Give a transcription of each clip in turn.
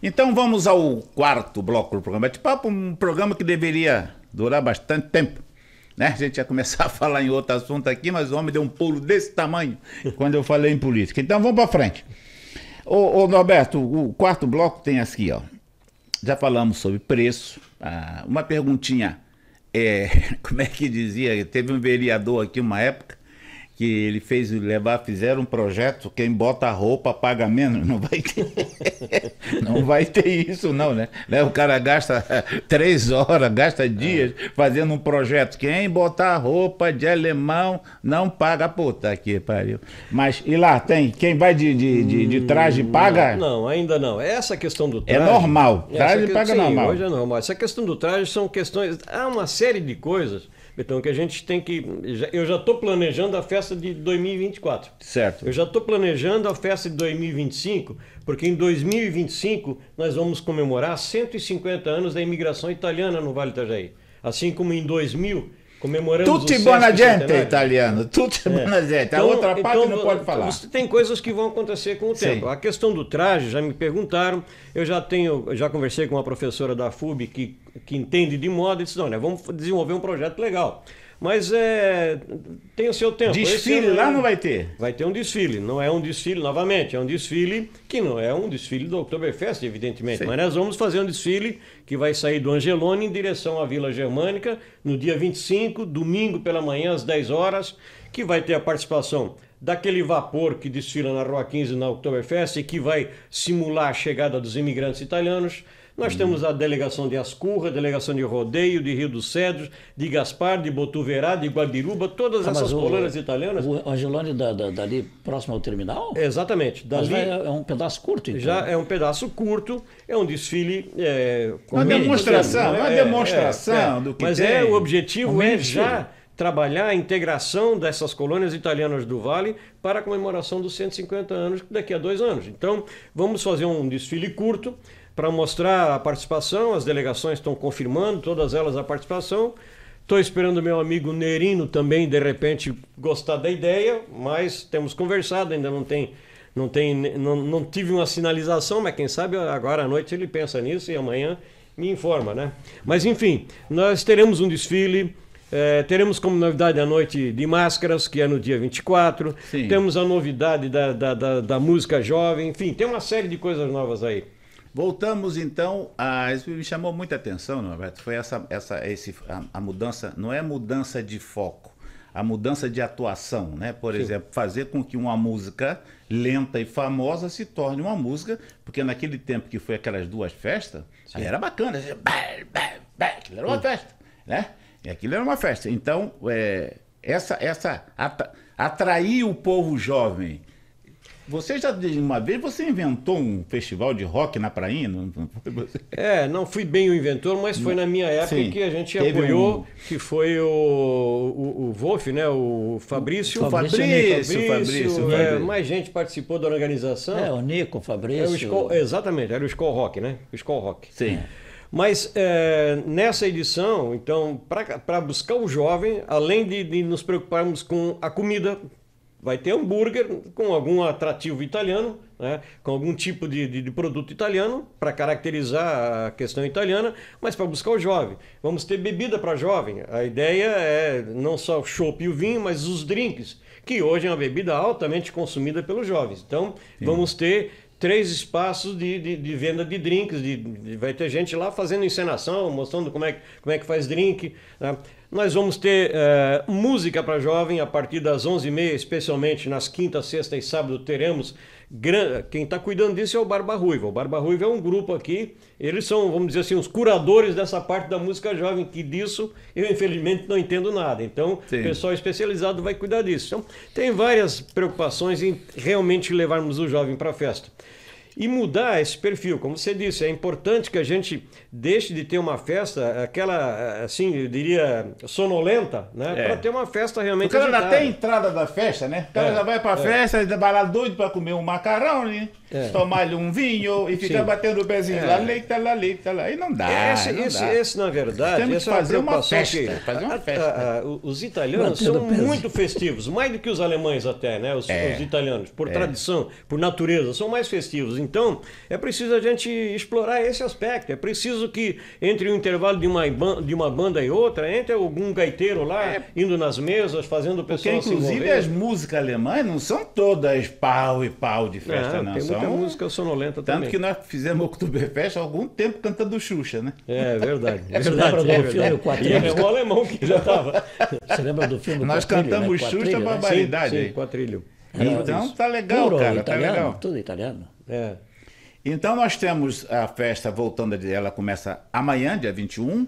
Então vamos ao quarto bloco do programa de papo, um programa que deveria durar bastante tempo. Né? A gente ia começar a falar em outro assunto aqui, mas o homem deu um pulo desse tamanho quando eu falei em política. Então vamos para frente. Ô, ô, Norberto, o quarto bloco tem aqui, ó. Já falamos sobre preço. Ah, uma perguntinha. É, como é que dizia? Teve um vereador aqui uma época que ele fez levar, fizeram um projeto, quem bota a roupa paga menos, não vai ter, não vai ter isso não, né? né? O cara gasta três horas, gasta dias é. fazendo um projeto, quem botar roupa de alemão não paga, puta que pariu. Mas, e lá, tem, quem vai de, de, de, de hum, traje paga? Não, não, ainda não, é essa questão do é traje... É normal, traje que... paga sim, normal. hoje é normal, essa questão do traje são questões, há uma série de coisas então, que a gente tem que. Eu já estou planejando a festa de 2024. Certo. Eu já estou planejando a festa de 2025, porque em 2025 nós vamos comemorar 150 anos da imigração italiana no Vale do Itajaí. Assim como em 2000 Comemoramos Tutti buona gente, italiano. Tutti é. buona gente. Então, a outra então, parte então, não pode falar. Tem coisas que vão acontecer com o Sim. tempo. A questão do traje, já me perguntaram. Eu já tenho, já conversei com uma professora da FUB que, que entende de moda e disse: olha, né, vamos desenvolver um projeto legal. Mas é, tem o seu tempo. Desfile lá é não vai ter? Vai ter um desfile. Não é um desfile, novamente, é um desfile que não é um desfile do Oktoberfest, evidentemente. Sim. Mas nós vamos fazer um desfile que vai sair do Angelone em direção à Vila Germânica no dia 25, domingo pela manhã, às 10 horas, que vai ter a participação daquele vapor que desfila na Rua 15 na Oktoberfest e que vai simular a chegada dos imigrantes italianos. Nós hum. temos a delegação de Ascurra, a delegação de Rodeio, de Rio dos Cedros, de Gaspar, de Botuverá, de Guabiruba, todas ah, essas colônias italianas. O Angelone da, da, dali próximo ao terminal? Exatamente. Dali, vai, é um pedaço curto, então. Já é um pedaço curto, é um desfile... É, uma demonstração, é, uma é, é, demonstração é, do que Mas é, tem. é, o objetivo um é já trabalhar a integração dessas colônias italianas do Vale para a comemoração dos 150 anos daqui a dois anos. Então, vamos fazer um desfile curto, para mostrar a participação. As delegações estão confirmando, todas elas, a participação. Estou esperando meu amigo Nerino também, de repente, gostar da ideia, mas temos conversado, ainda não tem. Não, tem, não, não tive uma sinalização, mas quem sabe agora à noite ele pensa nisso e amanhã me informa, né? Mas enfim, nós teremos um desfile, é, teremos como novidade a noite de máscaras, que é no dia 24. Sim. Temos a novidade da, da, da, da música jovem, enfim, tem uma série de coisas novas aí. Voltamos então a. Isso me chamou muita atenção, Norberto. É Roberto? Foi essa, essa, esse, a, a, mudança, não é mudança de foco, a mudança de atuação, né? Por Sim. exemplo, fazer com que uma música lenta e famosa se torne uma música, porque naquele tempo que foi aquelas duas festas, era bacana, assim, bah, bah, bah, aquilo era uma Sim. festa, né? E aquilo era uma festa. Então, é, essa, essa atrair o povo jovem você já, uma vez, você inventou um festival de rock na prainha? Não, É, não fui bem o inventor, mas foi na minha época Sim, que a gente apoiou, um... que foi o, o, o, Wolf, né? O Fabrício. O Fabrício, Fabrício, Fabrício, Fabrício é, Mais gente participou da organização. É, o Nico, o Fabrício. É o Skol, exatamente, era o School Rock, né? O Skull Rock. Sim. Mas é, nessa edição, então, para buscar o jovem, além de, de nos preocuparmos com a comida, vai ter hambúrguer com algum atrativo italiano, né? com algum tipo de, de, de produto italiano para caracterizar a questão italiana, mas para buscar o jovem. Vamos ter bebida para jovem. A ideia é não só o chopp e o vinho, mas os drinks, que hoje é uma bebida altamente consumida pelos jovens. Então, Sim. vamos ter três espaços de, de, de venda de drinks. De, de, vai ter gente lá fazendo encenação, mostrando como é, como é que faz drink. Né? Nós vamos ter é, música para jovem a partir das 11h30, especialmente nas quintas, sexta e sábado teremos. Gran... Quem está cuidando disso é o Barba Ruiva. O Barba Ruiva é um grupo aqui, eles são, vamos dizer assim, os curadores dessa parte da música jovem, que disso eu infelizmente não entendo nada. Então, Sim. o pessoal especializado vai cuidar disso. Então, tem várias preocupações em realmente levarmos o jovem para a festa e mudar esse perfil. Como você disse, é importante que a gente deixe de ter uma festa, aquela, assim, eu diria, sonolenta, né? É. Para ter uma festa realmente. O cara agitada. até a entrada da festa, né? O cara é. já vai para a é. festa, vai lá doido para comer um macarrão, né? É. Tomar-lhe um vinho e ficar Sim. batendo o pezinho é. lá, leita, lá, leita, lá. E não dá. Esse, não esse, dá. esse, na verdade, Temos essa que é fazer uma festa. Que, fazer uma festa. A, a, a, os italianos são muito festivos, mais do que os alemães até, né? Os, é. os italianos, por tradição, por natureza, são mais festivos. Então, é preciso a gente explorar esse aspecto. É preciso que entre o intervalo de uma, de uma banda e outra, entre algum gaiteiro lá, é. indo nas mesas, fazendo o pessoal Porque, inclusive, se as músicas alemãs não são todas pau e pau de festa, não. Ah, não. Tem são... muita música sonolenta Tanto também. Tanto que nós fizemos Oktoberfest há algum tempo cantando Xuxa, né? É, é verdade. É Você verdade, lembra é filme O Quatrilho? É o alemão que já estava. Você lembra do filme Nós Quatrilho, né? cantamos né? Xuxa Quatrilho, barbaridade. Né? Sim, sim, Quatrilho. Ah, então tá legal, Puro, cara. Tá italiano, tá legal. Tudo italiano. É. Então nós temos a festa voltando, ela começa amanhã, dia 21,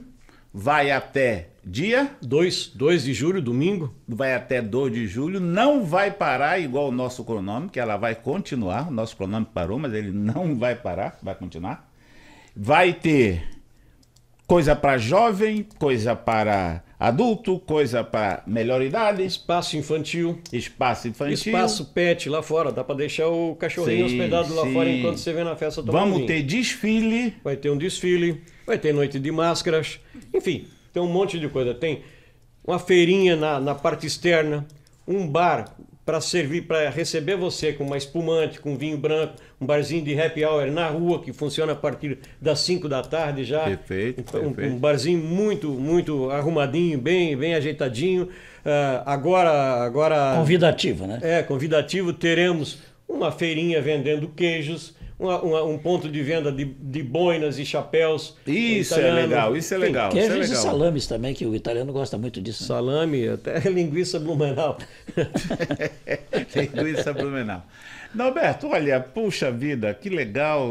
vai até dia 2, 2 de julho, domingo. Vai até 2 de julho, não vai parar igual o nosso cronômetro, que ela vai continuar. O nosso cronômetro parou, mas ele não vai parar, vai continuar. Vai ter coisa para jovem, coisa para adulto, coisa para melhor idade. Espaço infantil. Espaço infantil. Espaço pet lá fora. Dá para deixar o cachorrinho sim, hospedado lá sim. fora enquanto você vem na festa do Vamos ter desfile. Vai ter um desfile. Vai ter noite de máscaras. Enfim, tem um monte de coisa. Tem uma feirinha na, na parte externa. Um bar para servir, para receber você com uma espumante, com vinho branco, um barzinho de happy hour na rua, que funciona a partir das 5 da tarde já. Perfeito, um, perfeito. um barzinho muito, muito arrumadinho, bem, bem ajeitadinho. Uh, agora, agora. Convidativo, né? É, convidativo. Teremos uma feirinha vendendo queijos uma, uma, um ponto de venda de, de boinas e chapéus. Isso italiano. é legal, isso é legal. Tem queijos é legal. e salames também, que o italiano gosta muito disso. Né? Salame, até linguiça blumenau. linguiça blumenau. Norberto, olha, puxa vida, que legal.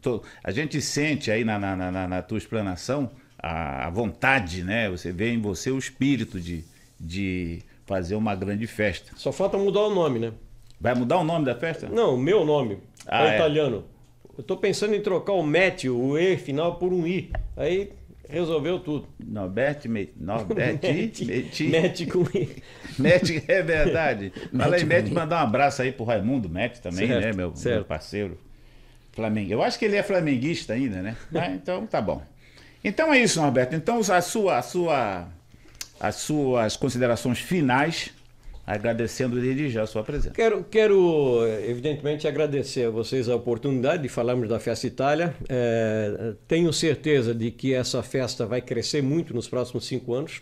Tô... A gente sente aí na, na, na, na tua explanação a, a, vontade, né? Você vê em você o espírito de, de fazer uma grande festa. Só falta mudar o nome, né? Vai mudar o nome da festa? Não, o meu nome. Ah, é, é italiano. Eu tô pensando em trocar o Matt, o E final, por um I. Aí resolveu tudo. Norbert, me, Norbert, Meti. Matt com I. Matt é verdade. Fala aí, Mete, mandar um abraço aí pro Raimundo Matt também, né, certo, né, meu, meu parceiro. Flamengo. Eu acho que ele é flamenguista ainda, né? Mas, então tá bom. Então é isso, Norberto. Então a sua, a sua, as suas considerações finais agradecendo desde já a sua presença. Quero, quero evidentemente, agradecer a vocês a oportunidade de falarmos da Festa Itália. É, tenho certeza de que essa festa vai crescer muito nos próximos cinco anos.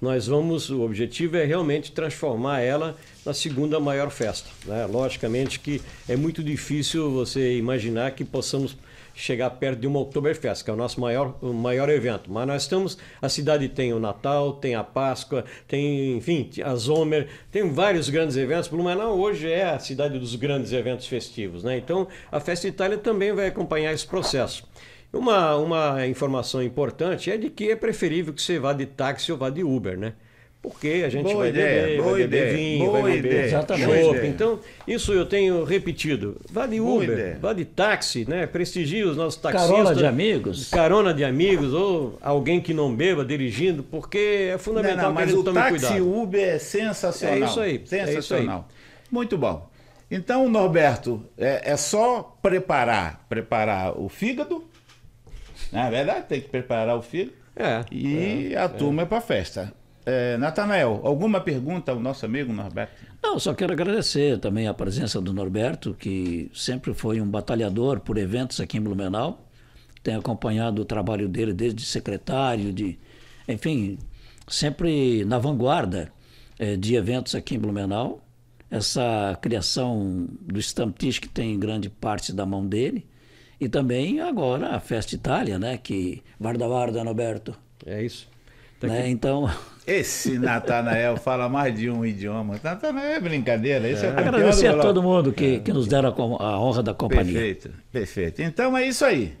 Nós vamos, o objetivo é realmente transformar ela na segunda maior festa. Né? Logicamente que é muito difícil você imaginar que possamos chegar perto de uma Oktoberfest, que é o nosso maior, o maior evento. Mas nós estamos. A cidade tem o Natal, tem a Páscoa, tem, enfim, a Zomer, tem vários grandes eventos. Blumenau hoje é a cidade dos grandes eventos festivos, né? Então a Festa Itália também vai acompanhar esse processo. Uma, uma informação importante é de que é preferível que você vá de táxi ou vá de Uber, né? Porque a gente boa vai ideia, beber, boa vai ideia, beber vinho, boa vai beber exatamente. Então, isso eu tenho repetido. Vale boa Uber, ideia. vale táxi, né? Prestigia os nossos taxistas. Carona de amigos. Carona de amigos ou alguém que não beba dirigindo, porque é fundamental não, não, mas que a gente tome táxi, cuidado. o táxi Uber é sensacional. É isso aí. Sensacional. É isso aí. Muito bom. Então, Norberto, é, é só preparar, preparar o fígado. Na é verdade, tem que preparar o fígado. É, e é, a turma é, é para festa. É, Natanael, alguma pergunta ao nosso amigo Norberto? Não, só quero agradecer também a presença do Norberto, que sempre foi um batalhador por eventos aqui em Blumenau. Tenho acompanhado o trabalho dele desde secretário, de, enfim, sempre na vanguarda é, de eventos aqui em Blumenau. Essa criação do Stamptish, que tem grande parte da mão dele. E também agora a Festa Itália, né? Que Varda Varda, Norberto. É isso. Tá né? Então. Esse Natanael fala mais de um idioma. Natanael é brincadeira. Isso é. é Agradecer a todo mundo que, que nos é. deram a, honra da companhia. Perfeito, perfeito. Então é isso aí.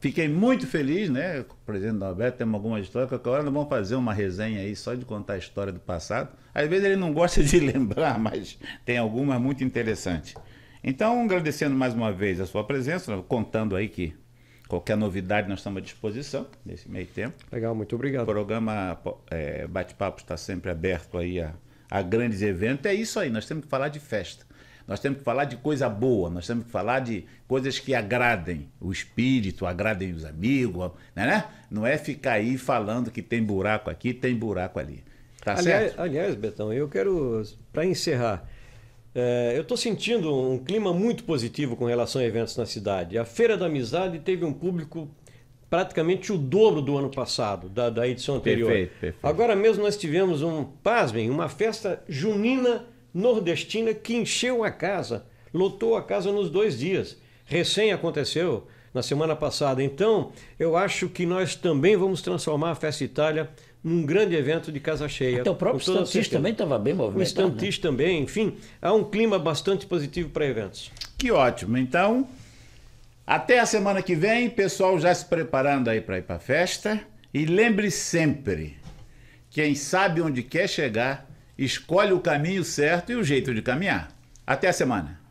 Fiquei muito feliz, né? O presidente Alberto tem alguma história. Qualquer hora nós vamos fazer uma resenha aí só de contar a história do passado. Às vezes ele não gosta de lembrar, mas tem algumas muito interessantes. Então, agradecendo mais uma vez a sua presença, contando aí que Qualquer novidade, nós estamos à disposição nesse meio tempo. Legal, muito obrigado. O programa é, Bate-Papo está sempre aberto aí a, a grandes eventos. É isso aí, nós temos que falar de festa. Nós temos que falar de coisa boa, nós temos que falar de coisas que agradem o espírito, agradem os amigos, né? né? Não é ficar aí falando que tem buraco aqui, tem buraco ali. Tá aliás, certo? Aliás, Betão, eu quero, para encerrar, é, eu estou sentindo um clima muito positivo com relação a eventos na cidade. A Feira da Amizade teve um público praticamente o dobro do ano passado, da, da edição anterior. Perfeito, perfeito. Agora mesmo nós tivemos um, pasmem, uma festa junina nordestina que encheu a casa, lotou a casa nos dois dias. Recém aconteceu na semana passada. Então, eu acho que nós também vamos transformar a Festa Itália num grande evento de casa cheia. Até o próprio estantista também estava bem movimentado. O estantista né? também, enfim, há um clima bastante positivo para eventos. Que ótimo. Então, até a semana que vem, pessoal já se preparando aí para ir para a festa. E lembre sempre, quem sabe onde quer chegar, escolhe o caminho certo e o jeito de caminhar. Até a semana.